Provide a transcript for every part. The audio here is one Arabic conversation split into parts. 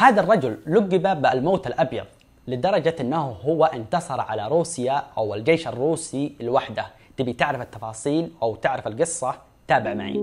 هذا الرجل لقب بالموت الأبيض لدرجة أنه هو انتصر على روسيا أو الجيش الروسي لوحده تبي تعرف التفاصيل أو تعرف القصة تابع معي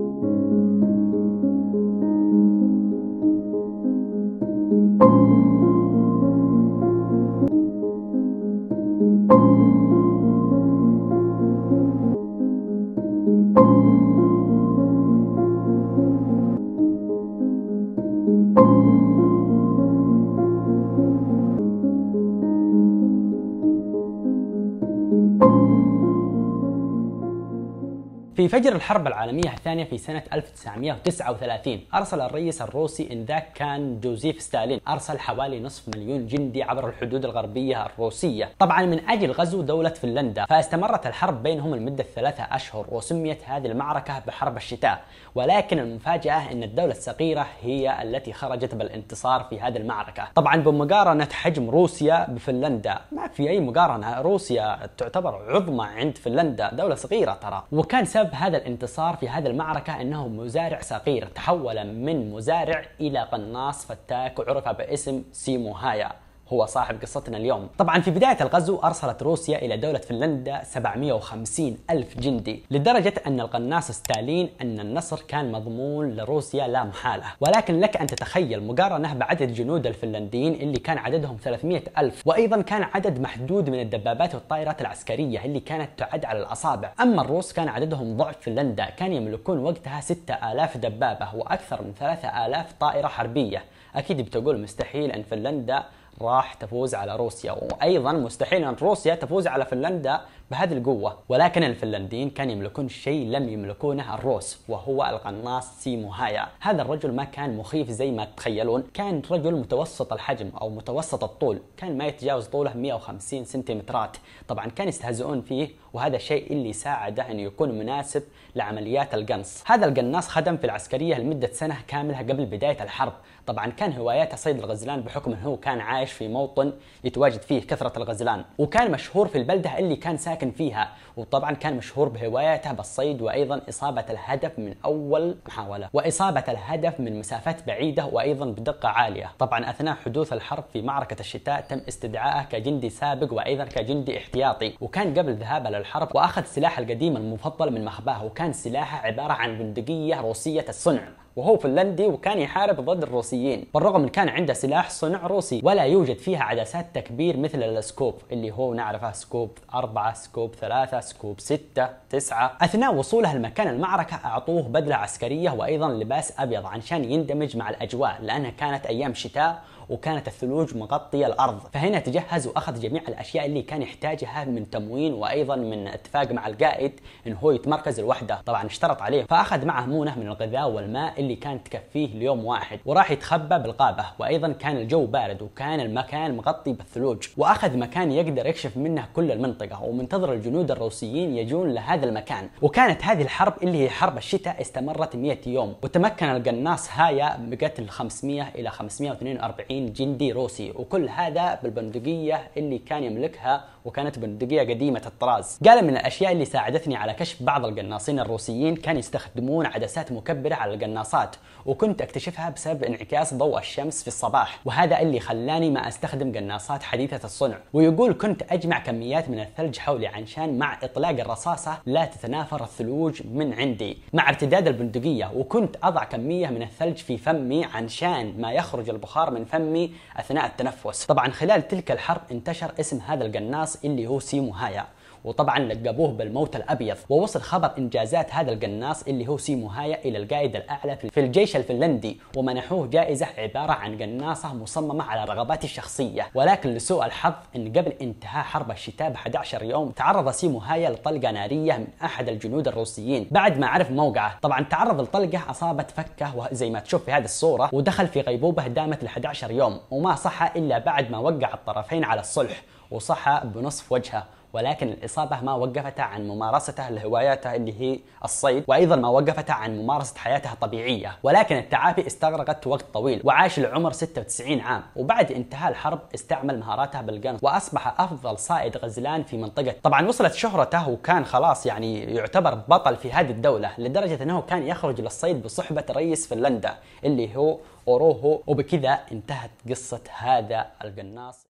في فجر الحرب العالمية الثانية في سنة 1939 أرسل الرئيس الروسي إن ذاك كان جوزيف ستالين أرسل حوالي نصف مليون جندي عبر الحدود الغربية الروسية طبعا من أجل غزو دولة فنلندا فاستمرت الحرب بينهم المدة ثلاثة أشهر وسميت هذه المعركة بحرب الشتاء ولكن المفاجأة أن الدولة الصغيرة هي التي خرجت بالانتصار في هذه المعركة طبعا بمقارنة حجم روسيا بفنلندا ما في أي مقارنة روسيا تعتبر عظمى عند فنلندا دولة صغيرة ترى وكان سبب سبب هذا الانتصار في هذه المعركة أنه مزارع صغير تحول من مزارع إلى قناص فتاك وعرف باسم سيمو هايا هو صاحب قصتنا اليوم طبعا في بداية الغزو أرسلت روسيا إلى دولة فنلندا 750 ألف جندي لدرجة أن القناص ستالين أن النصر كان مضمون لروسيا لا محالة ولكن لك أن تتخيل مقارنة بعدد جنود الفنلنديين اللي كان عددهم 300 ألف وأيضا كان عدد محدود من الدبابات والطائرات العسكرية اللي كانت تعد على الأصابع أما الروس كان عددهم ضعف فنلندا كان يملكون وقتها 6000 دبابة وأكثر من 3000 طائرة حربية أكيد بتقول مستحيل أن فنلندا راح تفوز على روسيا وايضا مستحيل ان روسيا تفوز على فنلندا بهذه القوة ولكن الفنلنديين كانوا يملكون شيء لم يملكونه الروس وهو القناص سيمو هايا هذا الرجل ما كان مخيف زي ما تتخيلون كان رجل متوسط الحجم أو متوسط الطول كان ما يتجاوز طوله 150 سنتيمترات طبعا كان يستهزئون فيه وهذا الشيء اللي ساعده أن يكون مناسب لعمليات القنص هذا القناص خدم في العسكرية لمدة سنة كاملة قبل بداية الحرب طبعا كان هواياته صيد الغزلان بحكم أنه كان عايش في موطن يتواجد فيه كثرة الغزلان وكان مشهور في البلدة اللي كان ساكن ساكن فيها وطبعا كان مشهور بهوايته بالصيد وأيضا إصابة الهدف من أول محاولة وإصابة الهدف من مسافات بعيدة وأيضا بدقة عالية طبعا أثناء حدوث الحرب في معركة الشتاء تم استدعائه كجندي سابق وأيضا كجندي احتياطي وكان قبل ذهابه للحرب وأخذ سلاحه القديم المفضل من مخباه وكان سلاحه عبارة عن بندقية روسية الصنع وهو فنلندي وكان يحارب ضد الروسيين بالرغم من كان عنده سلاح صنع روسي ولا يوجد فيها عدسات تكبير مثل السكوب اللي هو نعرفه سكوب أربعة سكوب ثلاثة سكوب ستة تسعة أثناء وصوله لمكان المعركة أعطوه بدلة عسكرية وأيضا لباس أبيض عشان يندمج مع الأجواء لأنها كانت أيام شتاء وكانت الثلوج مغطيه الارض فهنا تجهز واخذ جميع الاشياء اللي كان يحتاجها من تموين وايضا من اتفاق مع القائد إن هو يتمركز لوحده طبعا اشترط عليه فاخذ معه مونه من الغذاء والماء اللي كانت تكفيه ليوم واحد وراح يتخبى بالقابه وايضا كان الجو بارد وكان المكان مغطي بالثلوج واخذ مكان يقدر يكشف منه كل المنطقه ومنتظر الجنود الروسيين يجون لهذا المكان وكانت هذه الحرب اللي هي حرب الشتاء استمرت 100 يوم وتمكن القناص هايا بقتل 500 الى 542 الصين جندي روسي وكل هذا بالبندقية اللي كان يملكها وكانت بندقية قديمة الطراز قال من الأشياء اللي ساعدتني على كشف بعض القناصين الروسيين كانوا يستخدمون عدسات مكبرة على القناصات وكنت أكتشفها بسبب انعكاس ضوء الشمس في الصباح وهذا اللي خلاني ما أستخدم قناصات حديثة الصنع ويقول كنت أجمع كميات من الثلج حولي عنشان مع إطلاق الرصاصة لا تتنافر الثلوج من عندي مع ارتداد البندقية وكنت أضع كمية من الثلج في فمي عنشان ما يخرج البخار من فمي الدم أثناء التنفس طبعا خلال تلك الحرب انتشر اسم هذا القناص اللي هو سيمو هايا وطبعا لقبوه بالموت الابيض ووصل خبر انجازات هذا القناص اللي هو سيمو هايا الى القائد الاعلى في الجيش الفنلندي ومنحوه جائزه عباره عن قناصه مصممه على رغباته الشخصيه ولكن لسوء الحظ ان قبل انتهاء حرب الشتاء ب 11 يوم تعرض سيمو هايا لطلقه ناريه من احد الجنود الروسيين بعد ما عرف موقعه طبعا تعرض لطلقه اصابت فكه زي ما تشوف في هذه الصوره ودخل في غيبوبه دامت ل 11 يوم وما صحى الا بعد ما وقع الطرفين على الصلح وصحى بنصف وجهه ولكن الإصابة ما وقفته عن ممارسته لهواياته اللي هي الصيد وأيضا ما وقفته عن ممارسة حياته الطبيعية ولكن التعافي استغرقت وقت طويل وعاش لعمر 96 عام وبعد انتهاء الحرب استعمل مهاراته بالقنص وأصبح أفضل صائد غزلان في منطقة طبعا وصلت شهرته وكان خلاص يعني يعتبر بطل في هذه الدولة لدرجة أنه كان يخرج للصيد بصحبة رئيس فنلندا اللي هو أوروهو وبكذا انتهت قصة هذا القناص